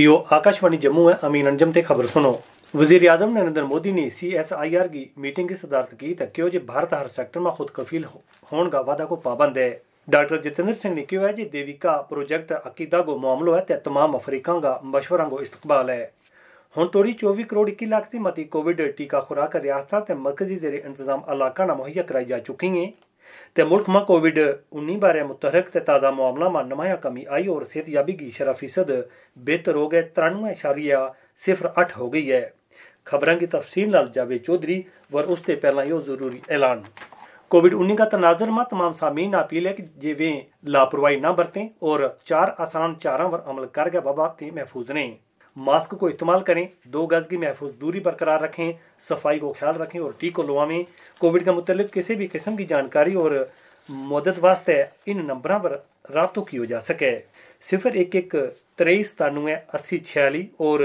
ਯੋ ਆਕਾਸ਼ਵਾਣੀ ਜੰਮੂ ਹੈ ਅਮੀਨ ਅੰਜਮ ਤੇ ਖਬਰ ਸੁਣੋ ਵਜ਼ੀਰ ਆਜ਼ਮ ਨਰਿੰਦਰ ਮੋਦੀ ਨੇ ਸੀਐਸਆਈਆਰ ਦੀ ਮੀਟਿੰਗ ਦੀ ਸਦਾਰਤ ਕੀਤੀ ਤਾਂ ਕਿਉਂ ਜੇ ਭਾਰਤ ਹਰ ਸੈਕਟਰ ਮਾ ਖੁਦ ਕਫੀਲ ਹੋਣ ਦਾ ਵਾਦਾ ਕੋ ਪਾਬੰਦ ਹੈ ਡਾਕਟਰ ਜਤਿੰਦਰ ਸਿੰਘ ਨੇ ਕਿਹਾ ਜੀ ਦੇਵਿਕਾ ਪ੍ਰੋਜੈਕਟ ਅਕੀਦਾ ਕੋ ਮਾਮਲਾ ਹੈ ਤੇ तमाम ਅਫਰੀਕਾ ਦਾ ਮਸ਼ਵਰਾਂ ਕੋ ਇਸਤਕਬਾਲ ਹੈ ਹੁਣ ਤੋੜੀ 24 ਕਰੋੜ 21 ਲੱਖ ਦੀ ਮਤੀ ਕੋਵਿਡ ਟੀਕਾ ਖੁਰਾਕ ਰਿਆਸਤਾਂ ਤੇ ਮਰਕਜ਼ੀ ਜ਼ੇਰੇ ਇੰਤਜ਼ਾਮ ਇਲਾਕਾ ਨਾ ਮੁਹੱਈਆ ਕਰਾਈ ਜਾ ਚੁੱਕੀ ਹੈ ते मुल्क मां कोविड 19 बारे मुतहरक ते ताज़ा मामला मां नुमाया कमी आई और सेहतयाबी की शरा फीसद बेहतर हो गए तिरानवे इशारिया सिफर अठ हो गई है खबरों की तफसील नाल जावेद चौधरी वर उसते पहला यो जरूरी ऐलान कोविड उन्नीस का तनाजर में तमाम सामीन अपील है कि जे वे लापरवाही ना बरतें और चार आसान चारा पर अमल करके वबा महफूज रहें मास्क को इस्तेमाल करें दो गज की महफूज दूरी बरकरार रखें सफाई को ख्याल रखें और टीको को कोविड के मुतल किसी भी किस्म की जानकारी और मदद वास्ते इन नंबर पर रबतो किया जा सके सिफर एक एक त्रेई सतानवे अस्सी छियाली और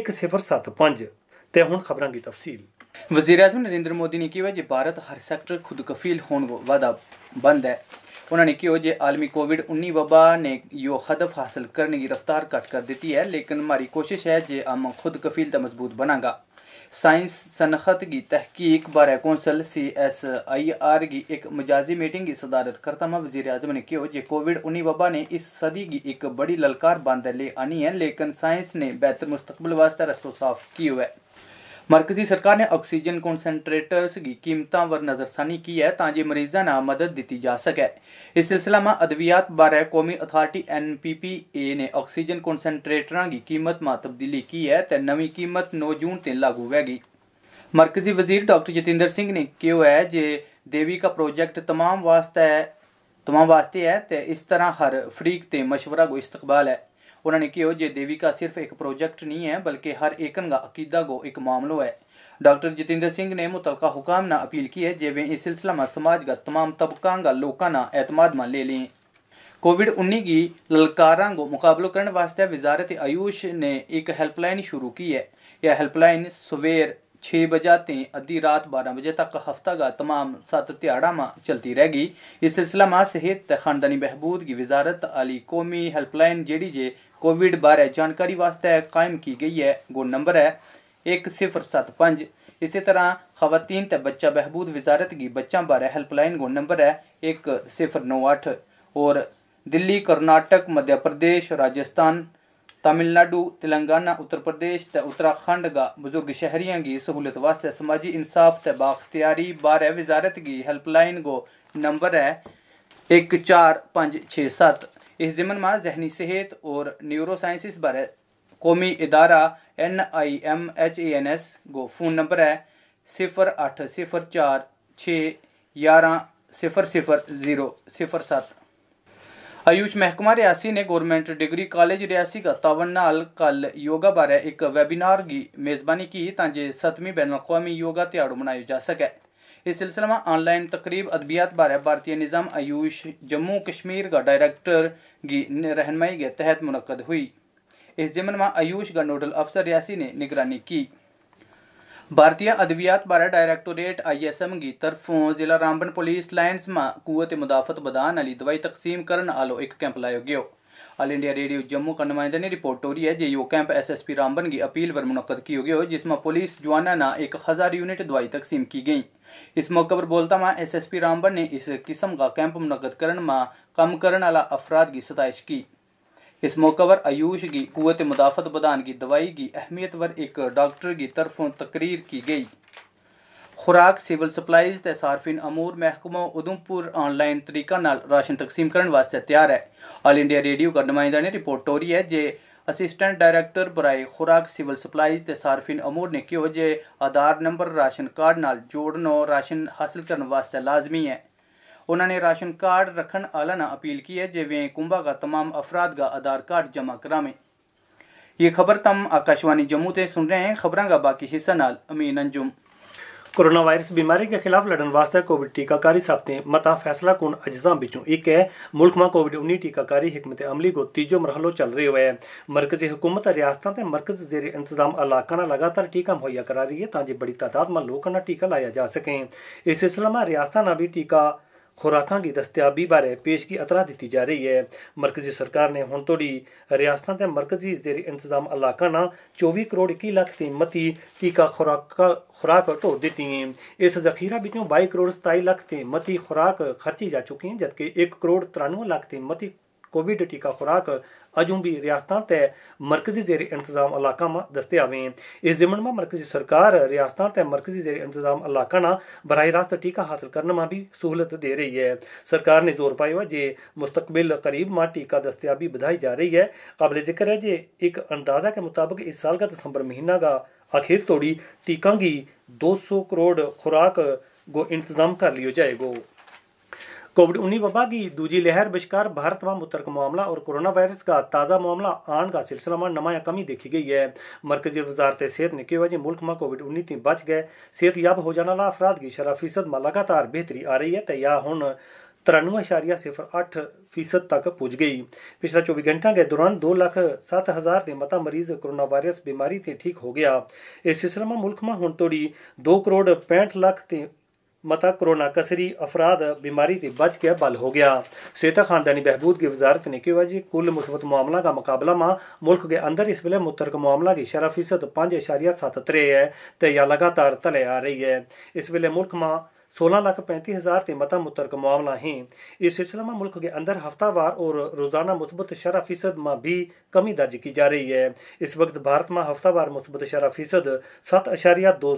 एक सिफर सत्त पंज ਤੇ ਹੁਣ ਖਬਰਾਂ ਦੀ ਤਫਸੀਲ ਵਜ਼ੀਰ ਅਜ਼ਮ ਨਰਿੰਦਰ ਮੋਦੀ ਨੇ ਕਿਹਾ ਜੇ ਭਾਰਤ ਹਰ ਸੈਕਟਰ ਖੁਦਕਫੀਲ ਹੋਣ ਵਾਦਾ ਬੰਦ ਹੈ उन्होंने कहो जे आलमी कोविड उन्नी वबा ने यो हदफ हासिल करने की रफ्तार घट कर दी है लेकिन हमारी कोशिश है जे हम खुद कफील तो मजबूत बनागा साइंस सनखत की तहकीक बारे council C S I R की एक मजाजी मीटिंग की सदारत करता हुआ वजीर अजम ने कहो जे कोविड उन्नी वबा ने इस सदी की एक बड़ी ललकार बंद ले आनी है लेकिन साइंस ने बेहतर मुस्तबल वास्ते रस्तों साफ किया है ਮਰਕਜ਼ੀ ਸਰਕਾਰ ਨੇ ਆਕਸੀਜਨ ਕਨਸੈਂਟਰੇਟਰਸ ਦੀ ਕੀਮਤਾਂ ਵਰ ਨਜ਼ਰਸਾਨੀ ਕੀ ਹੈ ਤਾਂ ਜੇ ਮਰੀਜ਼ਾਂ ਨਾਲ ਮਦਦ ਦਿੱਤੀ ਜਾ ਸਕੇ ਇਸ ਸਿਲਸਿਲਾ ਮਾ ਅਦਵਿਆਤ ਬਾਰੇ ਕੌਮੀ ਅਥਾਰਟੀ ਐਨਪੀਪੀਏ ਨੇ ਆਕਸੀਜਨ ਕਨਸੈਂਟਰੇਟਰਾਂ ਦੀ ਕੀਮਤ ਮਾ ਤਬਦੀਲੀ ਕੀ ਹੈ ਤੇ ਨਵੀਂ ਕੀਮਤ 9 ਜੂਨ ਤੇ ਲਾਗੂ ਹੋਵੇਗੀ ਮਰਕਜ਼ੀ ਵਜ਼ੀਰ ਡਾਕਟਰ ਜਤਿੰਦਰ ਸਿੰਘ ਨੇ ਕਿਹਾ ਹੈ ਜੇ ਦੇਵੀ ਦਾ ਪ੍ਰੋਜੈਕਟ ਤਮਾਮ ਵਾਸਤੇ ਤਮਾਮ ਵਾਸਤੇ ਹੈ ਤੇ ਇਸ ਤਰ੍ਹਾਂ ਹਰ ਫਰੀਕ ਤੇ مشورہ ਕੋ ਇਸਤਕਬਾਲ ਹੈ उन्होंने कहो जे देविका सिर्फ एक प्रोजेक्ट नहीं है बल्कि हर एकन का अकीदा गो एक मामलो है डॉक्टर जितेंद्र सिंह ने मुतलका हुकाम ना अपील की है जे वे इस सिलसिला में समाज का तमाम तबका का लोगों ना एतमाद में ले लें कोविड उन्नीस की ललकारा को मुकाबला करने वास्ते वजारत आयुष ने एक हेल्पलाइन शुरू की है यह हेल्पलाइन सवेर छे बजे ते अद्धी रात बारह बजे तक हफ्तागा तमाम सत ध्याड़ा में चलती रहेगी इस सिलसिला में सेहत ते खानदानी बहबूद की वजारत अली कौमी हेल्पलाइन जेडी जे कोविड बारे जानकारी वास्ते कायम की गई है गो नंबर है एक सिफर सत्त पंज इस तरह खातन ते बच्चा बहबूद वजारत की बच्चा बारे हेल्पलाइन गो नंबर है एक सिफर नौ अठ और दिल्ली कर्नाटक मध्य प्रदेश राजस्थान तमिलनाडु तेलंगाना उत्तर प्रदेश ते उत्तराखंड का बुजुर्ग शहरियों की सहूलत वास्ते समाजी इंसाफ ते बाख्तियारी बारे वजारत की हेल्पलाइन को नंबर है एक चार पाँच छः सात इस जिमन में जहनी सेहत और न्यूरो बारे कौमी इदारा N I M H A N S गो फ़ोन नंबर है सिफर अठ सिफर चार छः ग्यारह सिफर सिफर ज़ीरो सिफर सत्त ਆਯੂਸ਼ ਮਹਿਕਮਾ ਰਿਆਸੀ ਨੇ ਗਵਰਨਮੈਂਟ ਡਿਗਰੀ ਕਾਲਜ ਰਿਆਸੀ ਦਾ ਤਾਵਨ ਨਾਲ ਕੱਲ ਯੋਗਾ ਬਾਰੇ ਇੱਕ ਵੈਬਿਨਾਰ ਦੀ ਮੇਜ਼ਬਾਨੀ ਕੀਤੀ ਤਾਂ ਜੇ 7ਵੀਂ ਬੈਨਲਕੌਮੀ ਯੋਗਾ ਤਿਹਾੜੂ ਮਨਾਇਆ ਜਾ ਸਕੇ ਇਸ सिलसिले में ऑनलाइन तकरीब अदबियात बारे भारतीय निज़ाम आयुष जम्मू कश्मीर का डायरेक्टर की रहनमई के तहत मुनद हुई इस जिमन में आयुष का नोडल अफसर रियासी ने निगरानी की भारतीय अद्वियात बारे डायरेक्टोरेट आईएसएम की तरफों जिला रामबन पुलिस लाइन्स में कुत मुदाफत बदान अली दवाई तकसीम करने आलो एक कैंप लायो गयो आल इंडिया रेडियो जम्मू का नुमाइंदा ने रिपोर्ट टोरी है जे यो कैंप एसएसपी रामबन की अपील पर मुनद किया गया जिसमें पुलिस जवाना ना एक हज़ार यूनिट दवाई तकसीम की गई इस मौके पर बोलता मां एसएसपी रामबन ने इस किस्म का कैंप मुनद करने में कम करने वाला अफराद की सतश की इस मौके पर आयुष की कुत मुदाफत बदान की दवाई की अहमियत पर एक डॉक्टर की तरफों तकरीर की गई खुराक सिविल सप्लाईज तो सार्फिन अमूर महकमा उधमपुर ऑनलाइन तरीका नाल राशन तकसीम करने वास्ते तैयार है ऑल इंडिया रेडियो का नुमाइंदा ने रिपोर्ट तोरी है जे असिस्टेंट डायरेक्टर बराए खुराक सिविल सप्लाईज तो सार्फिन अमूर ने कहो जे आधार नंबर राशन कार्ड नाल जोड़ना राशन हासिल करने वास्ते लाजमी है उन्होंने राशन कार्ड ਕਾਰਡ ਰੱਖਣ ने अपील की है ਹੈ ਜਿਵੇਂ ਕੁੰਭਾ ਦਾ तमाम अफराद का आधार कार्ड जमा करावे ये खबर तम आकाशवाणी जम्मू से सुन रहे हैं खबर का बाकी हिस्सा नाल अमीन अंजुम कोरोना वायरस बीमारी के खिलाफ लड़न वास्ते कोविड टीकाकारी सप्ते मता फैसला कुन अज्जा बिचों एक है मुल्क में कोविड उन्नी टीकाकारी हिकमत अमली को तीजो मरहलो चल रही हुआ है मरकजी हुकूमत रियासत के मरकज जेरे इंतजाम इलाका ना लगातार टीका मुहैया करा रही है ताकि बड़ी तादाद में लोगों का टीका लाया जा सके इस सिलसिला में रियासत ना भी टीका ਖੁਰਾਕਾਂ ਦੀ ਦਸਤਿਆਬੀ ਬਾਰੇ ਪੇਸ਼ਗੀ ਅਤਰਾ ਦਿੱਤੀ ਜਾ ਰਹੀ ਹੈ ਮਰਕਜ਼ੀ ਸਰਕਾਰ ਨੇ ਹੁਣ ਤੋਂ ਹੀ ਰਿਆਸਤਾਂ ਤੇ ਮਰਕਜ਼ੀ ਜ਼ੇਰੀ ਇੰਤਜ਼ਾਮ ਇਲਾਕਾ ਨਾਲ 24 ਕਰੋੜ 21 ਲੱਖ ਦੀ ਮਤੀ ਟੀਕਾ ਖੁਰਾਕਾਂ ਖੁਰਾਕ ਢੋਰ ਦਿੱਤੀ ਹੈ ਇਸ ਜ਼ਖੀਰਾ ਵਿੱਚੋਂ 22 ਕਰੋੜ 27 ਲੱਖ ਦੀ ਮਤੀ ਖੁਰਾਕ ਖਰਚੀ ਜਾ ਚੁੱਕੀ ਹੈ ਜਦਕਿ 1 ਕਰੋੜ 93 ਲੱਖ ਦੀ ਮਤੀ कोविड टीका खुराक अजू भी रियासत ते मर्कज़ी ज़ेर इंतज़ाम इलाक़ा में दस्तियाब हैं इस ज़िमन में मर्कज़ी सरकार रियासत ते मर्कज़ी ज़ेर इंतज़ाम इलाक़ा ना बरह रास्त टीका हासिल करने में भी सहूलत दे रही है सरकार ने ज़ोर पाया है जे मुस्तबिल करीब मां टीका दस्तियाबी बधाई जा रही है काबिल ज़िक्र है जे एक अंदाज़ा के मुताबिक इस साल का दिसंबर महीना का आखिर तोड़ी टीका की दो सौ करोड़ खुराक गो इंतज़ाम कर लियो जाएगा कोविड उन्नीस वबा की दूजी लहर बशकार भारत में मुतरक मामला और कोरोना वायरस का ताज़ा मामला आन का सिलसिला में नमाया कमी देखी गई है मरकजी वजारत सेहत ने कहा जी मुल्क में कोविड उन्नीस ती बच गए सेहत याब हो जाने वाला अफराद की शरह फीसद में लगातार बेहतरी आ रही है तो या हूँ तिरानवे इशारिया सिफर अठ फीसद तक पुज गई पिछले चौबी घंटे के दौरान दो लख सत हज़ार के मता मरीज कोरोना वायरस बीमारी से ठीक हो गया इस सिलसिले में मुल्क में हूँ तोड़ी दो करोड़ पैंठ लख ਮਤਾ ਕਰੋਨਾ ਕਸਰੀ ਅਫਰਾਦ बीमारी से बच के बल हो गया सेहत खानदानी बहबूद की वजारत ने कहा जी कुल मुस्बत मामला का मुकाबला में मुल्क के अंदर इस वे मुतरक मामला की शरह फीसद पाँच इशारिया सत्त त्रे है तो यह लगातार तले आ रही है इस वे मुल्क में सोलह लाख पैंतीस हजार से मता मुतरक मामला हैं इस सिलसिले में मुल्क के अंदर हफ्तावार और रोजाना मुस्बत शरह फीसद में भी कमी दर्ज की जा रही है इस वक्त भारत में हफ्तावार मुस्बत शरह अशारिया दो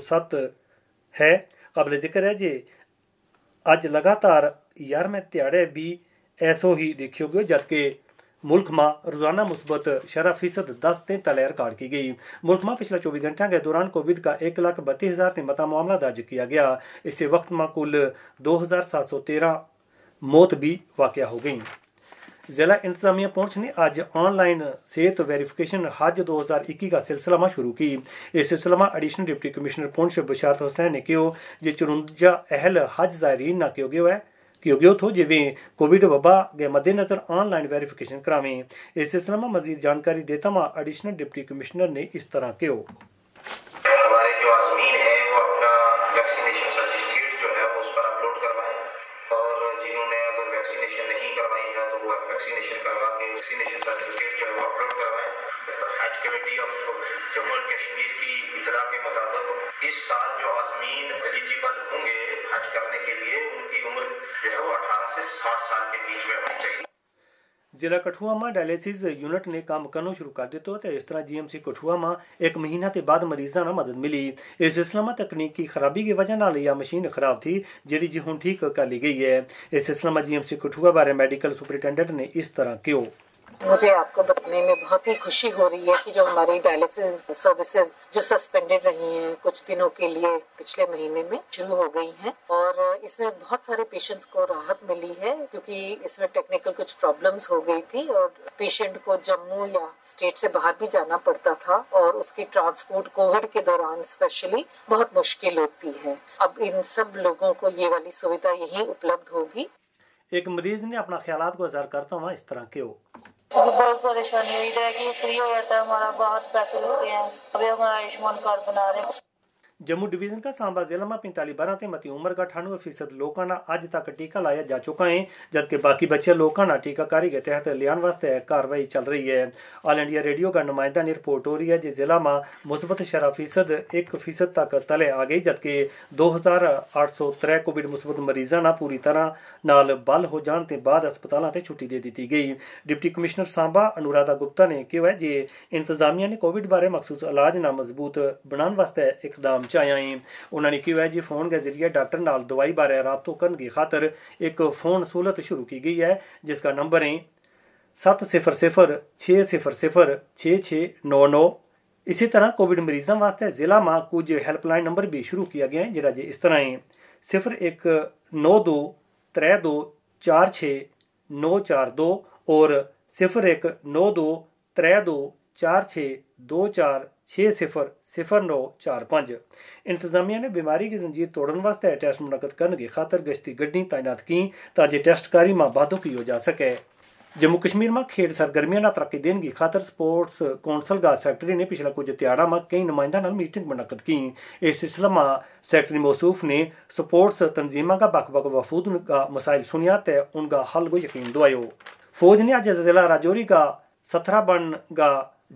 ਕਾਬਲੇ ਜ਼ਿਕਰ ਹੈ ਜੇ ਅੱਜ ਲਗਾਤਾਰ 11ਵੇਂ ਦਿਹਾੜੇ ਵੀ ਐਸੋ ਹੀ ਦੇਖਿਓਗੇ ਜਦ ਕਿ मुल्क में रोजाना मुस्बत शरह फीसद दस से तले रिकॉर्ड की गई मुल्क में पिछला चौबीस घंटा के दौरान कोविड का एक लाख बत्तीस हजार तिमता मामला दर्ज किया गया इसी वक्त में कुल दो हजार सात सौ तेरह मौत भी वाक़ हो गई जिला इंतजामिया पहुंच ने आज ऑनलाइन सेहत वेरिफिकेशन हज 2021 का सिलसिलामा शुरू की इस सिलसिला में एडिशनल डिप्टी कमिश्नर पहुंच बशारत हुसैन ने कहो जे चुरुंजा अहल हज जायरीन ना क्यों गयो है ਕਿਉਂਕਿ ਜੋ ਉਥੋਂ ਜਿਵੇਂ ਕੋਵਿਡ ਵਬਾ ਦੇ ਮੱਦੇਨਜ਼ਰ ਆਨਲਾਈਨ ਵੈਰੀਫਿਕੇਸ਼ਨ ਕਰਾਵੇਂ ਇਸ ਸਿਲਸਿਲੇ ਵਿੱਚ ਮਜ਼ੀਦ ਜਾਣਕਾਰੀ ਦੇਤਾ ਮਾ ਐਡੀਸ਼ਨਲ ਡਿਪਟੀ ਕਮਿਸ਼ਨਰ ਨੇ ਇਸ ਤਰ੍ਹਾਂ ਕਿਹਾ कमेटी ऑफ जम्मू कश्मीर की इतला के मुताबिक इस साल जो आजमीन एलिजिबल होंगे हज करने के लिए उनकी उम्र जो है वो अठारह से साठ साल के बीच में होनी चाहिए जिला कठुआ में डायलिसिस यूनिट ने काम करना शुरू कर दिया तो, तो इस तरह जीएमसी कठुआ में एक महीना के बाद मरीजा ने मदद मिली इस सिलसिले में तकनीकी खराबी की वजह ना यह मशीन खराब थी जी जी हूँ ठीक कर ली गई है इस सिलसिले में जीएमसी कठुआ बारे मेडिकल सुपरिटेंडेंट ने इस तरह क्यों मुझे आपको बताने में बहुत ही खुशी हो रही है कि जो हमारी डायलिसिस सर्विसेज जो सस्पेंडेड रही हैं कुछ दिनों के लिए पिछले महीने में शुरू हो गई हैं और इसमें बहुत सारे पेशेंट्स को राहत मिली है क्योंकि इसमें टेक्निकल कुछ प्रॉब्लम्स हो गई थी और पेशेंट को जम्मू या स्टेट से बाहर भी जाना पड़ता था और उसकी ट्रांसपोर्ट कोविड के दौरान स्पेशली बहुत मुश्किल होती है अब इन सब लोगों को ये वाली सुविधा यही उपलब्ध होगी एक मरीज ने अपना ख्याल को इजहार करता हुआ इस तरह के हो अभी बहुत परेशानी हुई है कि फ्री हो जाता है हमारा बहुत पैसे लगते हैं अभी हमारा आयुष्मान कार्ड बना रहे हैं जम्मू डिवीजन का सांबा जिला में पैंतालीस बारह से मती उम्र का अठानवे फीसद लोगों का अज तक टीका लाया जा चुका है जबकि बाकी बचे लोगों का टीकाकारी के तहत लियान वास्ते कार्रवाई चल रही है ऑल इंडिया रेडियो का नुमाइंदा ने रिपोर्ट हो रही है जो जिला में मुस्बत शरह फीसद एक फीसद तक तले आ गई जबकि दो हज़ार अठ सौ त्रै कोविड मुस्बत मरीजों का पूरी तरह नाल बल हो जाने के बाद अस्पतालों से छुट्टी दे दी गई डिप्टी कमिश्नर सांबा अनुराधा गुप्ता ने कहा है जे इंतजामिया ने कोविड बारे मखसूस इलाज न मजबूत बनाने वास्ते इकदाम च आया है उन्होंने कहा है जी फोन के जरिए डॉक्टर न दवाई बारे राबत तो कर खातर एक फोन सहूलत शुरू की गई है जिसका नंबर है सत्त सिफर सिफर छे सिफर सिफर छे छे नौ नौ इसी तरह कोविड मरीजों वास्ते जिला मां कुछ हेल्पलाइन नंबर भी शुरू किया गया है जरा जी इस तरह है सिफर एक नौ दो त्रै दो चार छे नौ चार दो और सिफर एक नौ दो त्रै दो चार छे दो चार 6009945 ਇੰਤਜ਼ਾਮੀਆਂ ਨੇ ਬਿਮਾਰੀ ਦੀ ਜ਼ੰਜੀਰ ਤੋੜਨ ਵਾਸਤੇ ਟੈਸਟ ਮੁਨਕਦ ਕਰਨਗੇ ਖਾਤਰ ਗਸ਼ਤੀ ਗੱਡੀ ਤਾਇਨਾਤ ਕੀ ਤਾਂ ਜੇ ਟੈਸਟ ਕਰੀ ਮਾ ਬਾਦੋ ਕੀ ਹੋ ਜਾ ਸਕੇ ਜੰਮੂ ਕਸ਼ਮੀਰ ਮਾ ਖੇਡ ਸਰਗਰਮੀਆਂ ਨਾਲ ਤਰੱਕੀ ਦੇਣਗੀ ਖਾਤਰ ਸਪੋਰਟਸ ਕਾਉਂਸਲ ਗਾ ਸੈਕਟਰੀ ਨੇ ਪਿਛਲਾ ਕੁਝ ਤਿਆੜਾ ਮਾ ਕਈ ਨੁਮਾਇੰਦਾ ਨਾਲ ਮੀਟਿੰਗ ਮੁਨਕਦ ਕੀ ਇਸ ਸਿਸਲਮਾ ਸੈਕਟਰੀ ਮੌਸੂਫ ਨੇ ਸਪੋਰਟਸ ਤਨਜ਼ੀਮਾਂ ਦਾ ਬਕ ਬਕ ਵਫੂਦ ਦਾ ਮਸਾਇਲ ਸੁਨਿਆ ਤੇ ਉਹਨਾਂ ਹੱਲ ਕੋ ਯਕੀਨ ਦਵਾਇਓ ਫੌਜ ਨੇ ਅੱਜ ਜ਼ਿਲ੍ਹਾ ਰਾਜੌਰੀ ਦਾ 17 ਬਣ ਦਾ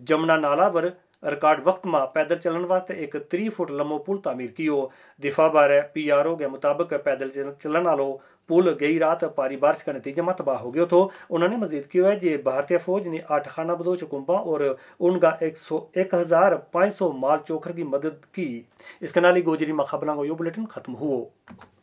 ਜਮਨਾ ਨਾਲਾ ਪਰ रिकार्ड वक्त में पैदल चलण वास्ते एक त्री फुट लम्बो पुल की कियो दिफा आर पीआरओ के मुताबिक पैदल चलन आलो पुल गई रात भारी बारिश का नतीजे में तबाह हो गया तो उन्होंने मजीद क्यों है जे भारतीय फौज ने आठ खाना बदोश कुंबा और उनका एक सौ एक हजार पाँच सौ माल चोखर की मदद की इसके नाली गोजरी में खबरों को यो बुलेटिन खत्म हुआ